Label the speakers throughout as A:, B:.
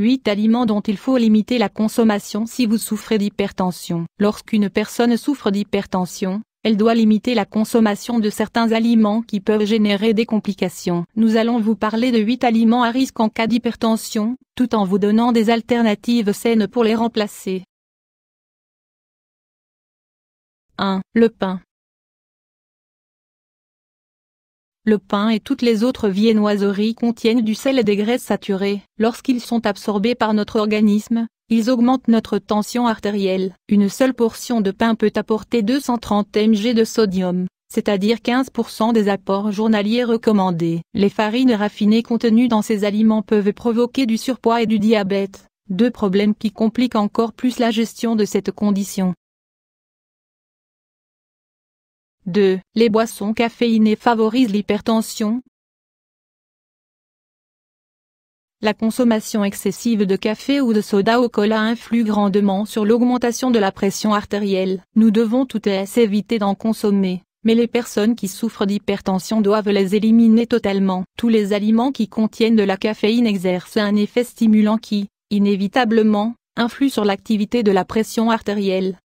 A: 8 aliments dont il faut limiter la consommation si vous souffrez d'hypertension. Lorsqu'une personne souffre d'hypertension, elle doit limiter la consommation de certains aliments qui peuvent générer des complications. Nous allons vous parler de 8 aliments à risque en cas d'hypertension, tout en vous donnant des alternatives saines pour les remplacer.
B: 1. Le pain.
A: le pain et toutes les autres viennoiseries contiennent du sel et des graisses saturées. Lorsqu'ils sont absorbés par notre organisme, ils augmentent notre tension artérielle. Une seule portion de pain peut apporter 230 mg de sodium, c'est-à-dire 15% des apports journaliers recommandés. Les farines raffinées contenues dans ces aliments peuvent provoquer du surpoids et du diabète, deux problèmes qui compliquent encore plus la gestion de cette condition. 2. Les boissons caféinées favorisent l'hypertension. La consommation excessive de café ou de soda au cola influe grandement sur l'augmentation de la pression artérielle. Nous devons tout à éviter d'en consommer, mais les personnes qui souffrent d'hypertension doivent les éliminer totalement. Tous les aliments qui contiennent de la caféine exercent un effet stimulant qui, inévitablement, influe sur l'activité de la pression artérielle.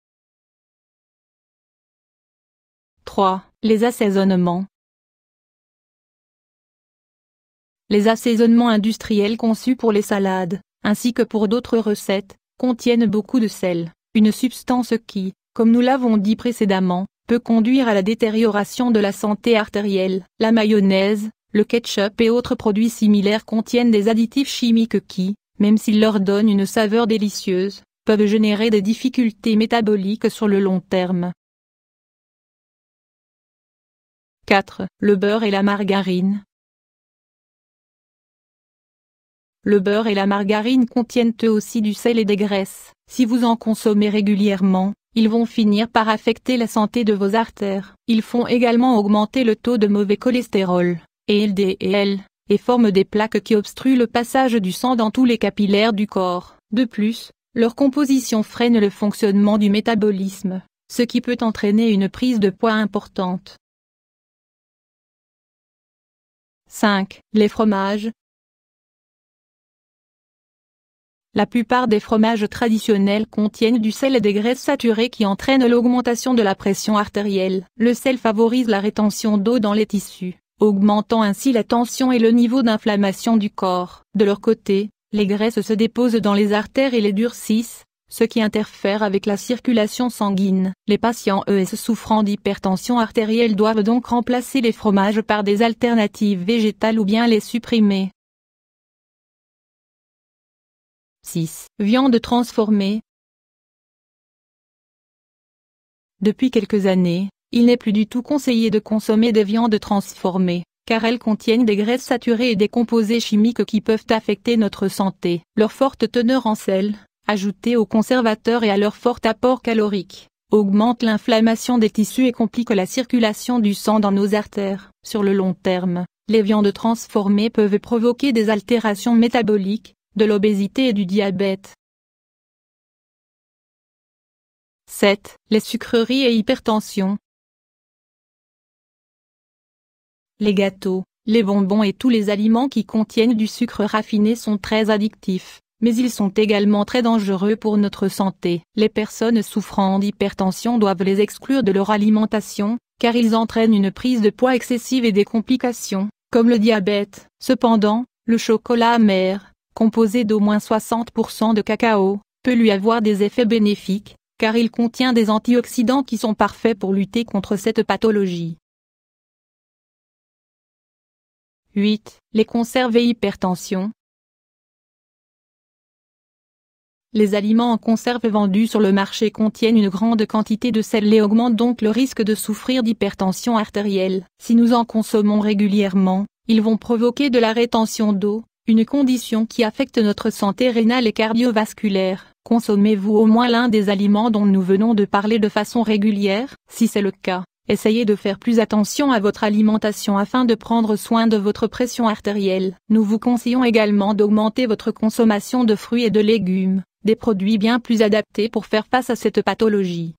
A: 3. Les assaisonnements Les assaisonnements industriels conçus pour les salades, ainsi que pour d'autres recettes, contiennent beaucoup de sel, une substance qui, comme nous l'avons dit précédemment, peut conduire à la détérioration de la santé artérielle. La mayonnaise, le ketchup et autres produits similaires contiennent des additifs chimiques qui, même s'ils leur donnent une saveur délicieuse, peuvent générer des difficultés métaboliques sur le long terme.
B: 4. Le beurre et la margarine.
A: Le beurre et la margarine contiennent eux aussi du sel et des graisses. Si vous en consommez régulièrement, ils vont finir par affecter la santé de vos artères. Ils font également augmenter le taux de mauvais cholestérol, et LDL, et forment des plaques qui obstruent le passage du sang dans tous les capillaires du corps. De plus, leur composition freine le fonctionnement du métabolisme, ce qui peut entraîner une prise de poids importante. 5. Les fromages La plupart des fromages traditionnels contiennent du sel et des graisses saturées qui entraînent l'augmentation de la pression artérielle. Le sel favorise la rétention d'eau dans les tissus, augmentant ainsi la tension et le niveau d'inflammation du corps. De leur côté, les graisses se déposent dans les artères et les durcissent, ce qui interfère avec la circulation sanguine. Les patients ES souffrant d'hypertension artérielle doivent donc remplacer les fromages par des alternatives végétales ou bien les supprimer. 6. Viande transformée Depuis quelques années, il n'est plus du tout conseillé de consommer des viandes transformées, car elles contiennent des graisses saturées et des composés chimiques qui peuvent affecter notre santé. Leur forte teneur en sel, Ajoutés aux conservateurs et à leur fort apport calorique, augmente l'inflammation des tissus et complique la circulation du sang dans nos artères. Sur le long terme, les viandes transformées peuvent provoquer des altérations métaboliques, de l'obésité et du diabète.
B: 7. Les sucreries et hypertension.
A: Les gâteaux, les bonbons et tous les aliments qui contiennent du sucre raffiné sont très addictifs mais ils sont également très dangereux pour notre santé. Les personnes souffrant d'hypertension doivent les exclure de leur alimentation, car ils entraînent une prise de poids excessive et des complications, comme le diabète. Cependant, le chocolat amer, composé d'au moins 60% de cacao, peut lui avoir des effets bénéfiques, car il contient des antioxydants qui sont parfaits pour lutter contre cette pathologie. 8. Les conserves et hypertension, Les aliments en conserve vendus sur le marché contiennent une grande quantité de sel et augmentent donc le risque de souffrir d'hypertension artérielle. Si nous en consommons régulièrement, ils vont provoquer de la rétention d'eau, une condition qui affecte notre santé rénale et cardiovasculaire. Consommez-vous au moins l'un des aliments dont nous venons de parler de façon régulière Si c'est le cas, essayez de faire plus attention à votre alimentation afin de prendre soin de votre pression artérielle. Nous vous conseillons également d'augmenter votre consommation de fruits et de légumes des produits bien plus adaptés pour faire face à cette pathologie.